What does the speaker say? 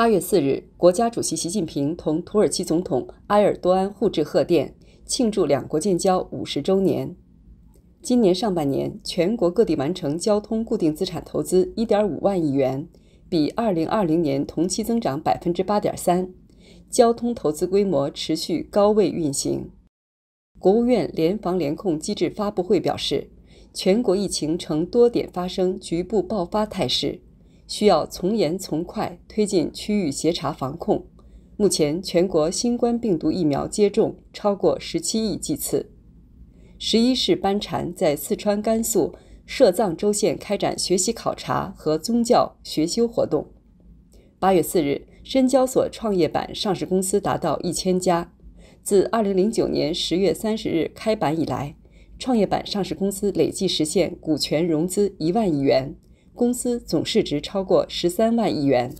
八月四日，国家主席习近平同土耳其总统埃尔多安互致贺电，庆祝两国建交五十周年。今年上半年，全国各地完成交通固定资产投资一点五万亿元，比二零二零年同期增长百分之八点三，交通投资规模持续高位运行。国务院联防联控机制发布会表示，全国疫情呈多点发生、局部爆发态势。需要从严从快推进区域协查防控。目前，全国新冠病毒疫苗接种超过十七亿剂次。十一世班禅在四川、甘肃、涉藏州县开展学习考察和宗教学修活动。八月四日，深交所创业板上市公司达到一千家。自二零零九年十月三十日开板以来，创业板上市公司累计实现股权融资一万亿元。公司总市值超过十三万亿元。